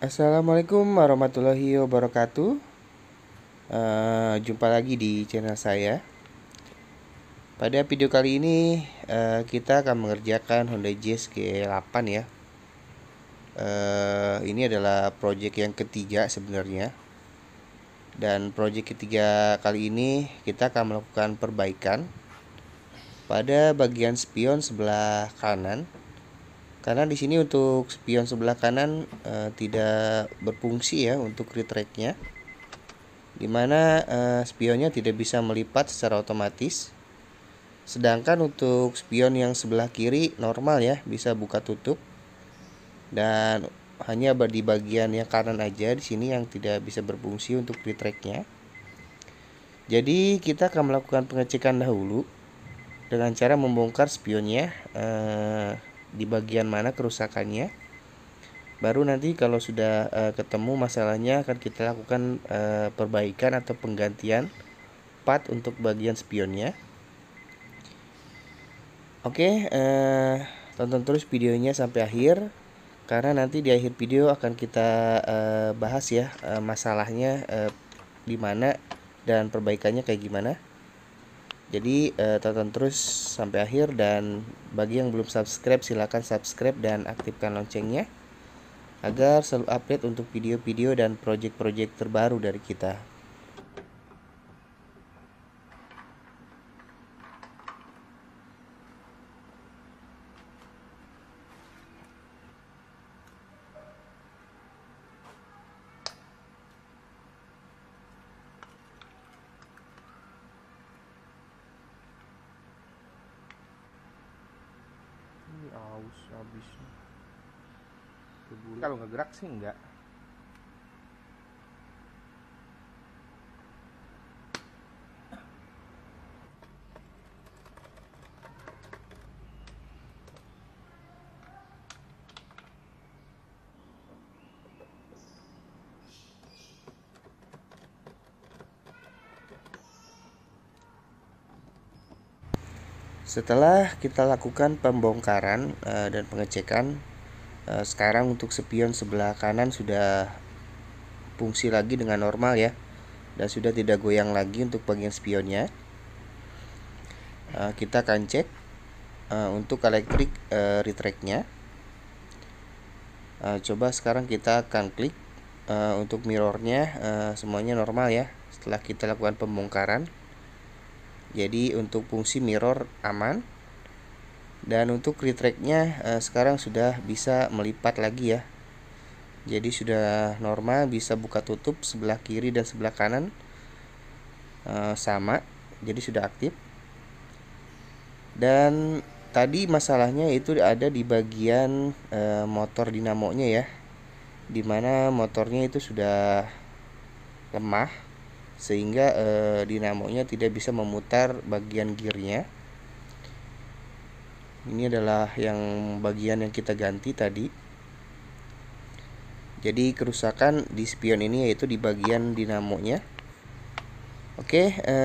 Assalamualaikum warahmatullahi wabarakatuh. Uh, jumpa lagi di channel saya. Pada video kali ini uh, kita akan mengerjakan Honda Jazz G8 ya. Uh, ini adalah project yang ketiga sebenarnya. Dan project ketiga kali ini kita akan melakukan perbaikan pada bagian spion sebelah kanan karena di sini untuk spion sebelah kanan e, tidak berfungsi ya untuk retracknya dimana e, eh, spionnya tidak bisa melipat secara otomatis sedangkan untuk spion yang sebelah kiri normal ya bisa buka tutup dan hanya di bagian yang kanan aja di sini yang tidak bisa berfungsi untuk retracknya jadi kita akan melakukan pengecekan dahulu dengan cara membongkar spionnya eh, di bagian mana kerusakannya. Baru nanti kalau sudah e, ketemu masalahnya akan kita lakukan e, perbaikan atau penggantian part untuk bagian spionnya. Oke, e, tonton terus videonya sampai akhir karena nanti di akhir video akan kita e, bahas ya e, masalahnya e, di mana dan perbaikannya kayak gimana. Jadi uh, tonton terus sampai akhir dan bagi yang belum subscribe silahkan subscribe dan aktifkan loncengnya agar selalu update untuk video-video dan project-project terbaru dari kita. haus habis kalau nggak gerak sih enggak Setelah kita lakukan pembongkaran uh, dan pengecekan, uh, sekarang untuk spion sebelah kanan sudah fungsi lagi dengan normal ya, dan sudah tidak goyang lagi untuk bagian spionnya. Uh, kita akan cek uh, untuk elektrik uh, retract Uh, coba sekarang kita akan klik uh, untuk mirrornya uh, semuanya normal ya setelah kita lakukan pembongkaran jadi untuk fungsi mirror aman dan untuk retractnya eh, sekarang sudah bisa melipat lagi ya jadi sudah normal bisa buka tutup sebelah kiri dan sebelah kanan eh, sama jadi sudah aktif dan tadi masalahnya itu ada di bagian eh, motor dinamonya ya dimana motornya itu sudah lemah sehingga e, dinamonya tidak bisa memutar bagian gearnya ini adalah yang bagian yang kita ganti tadi jadi kerusakan di spion ini yaitu di bagian dinamonya oke e,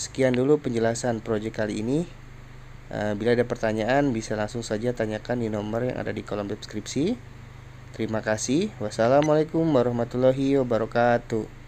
sekian dulu penjelasan project kali ini e, bila ada pertanyaan bisa langsung saja tanyakan di nomor yang ada di kolom deskripsi terima kasih wassalamualaikum warahmatullahi wabarakatuh